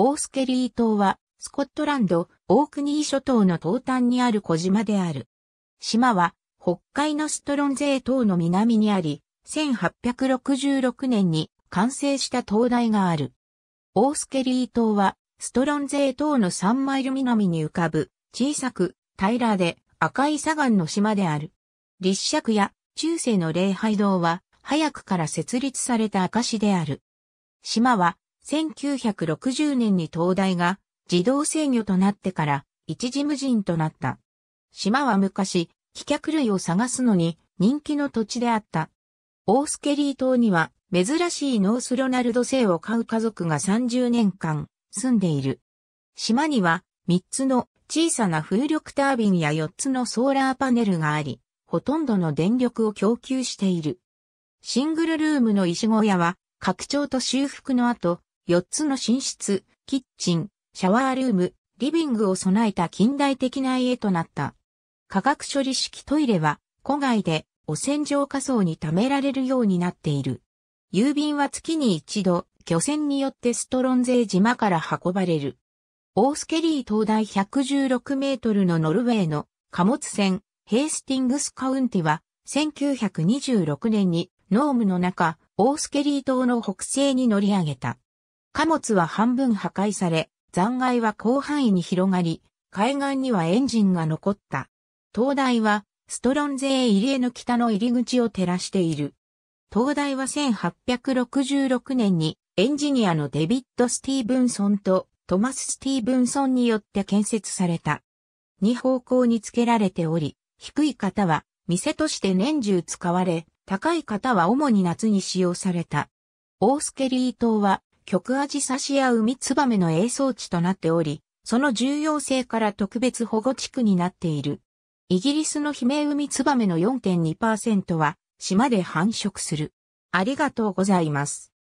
オースケリー島は、スコットランド、オークニー諸島の東端にある小島である。島は、北海のストロンゼー島の南にあり、1866年に完成した灯台がある。オースケリー島は、ストロンゼー島の3マイル南に浮かぶ、小さく、平らで、赤い砂岩の島である。立石や中世の礼拝堂は、早くから設立された証である。島は、1960年に東大が自動制御となってから一時無人となった。島は昔、飛脚類を探すのに人気の土地であった。オースケリー島には珍しいノースロナルド製を飼う家族が30年間住んでいる。島には3つの小さな風力タービンや4つのソーラーパネルがあり、ほとんどの電力を供給している。シングルルームの石小屋は拡張と修復の後、4つの寝室、キッチン、シャワールーム、リビングを備えた近代的な家となった。化学処理式トイレは、戸外で汚染浄化槽に貯められるようになっている。郵便は月に一度、漁船によってストロンゼー島から運ばれる。オースケリー灯台116メートルのノルウェーの貨物船ヘイスティングスカウンティは1926年にノームの中オースケリー島の北西に乗り上げた。貨物は半分破壊され、残骸は広範囲に広がり、海岸にはエンジンが残った。灯台は、ストロンゼー入江の北の入り口を照らしている。灯台は1866年に、エンジニアのデビッド・スティーブンソンとトマス・スティーブンソンによって建設された。二方向に付けられており、低い方は店として年中使われ、高い方は主に夏に使用された。オースケリー島は極アジサシやウミツバメの栄草地となっており、その重要性から特別保護地区になっている。イギリスの悲鳴ウミツバメの4.2%は島で繁殖する。ありがとうございます。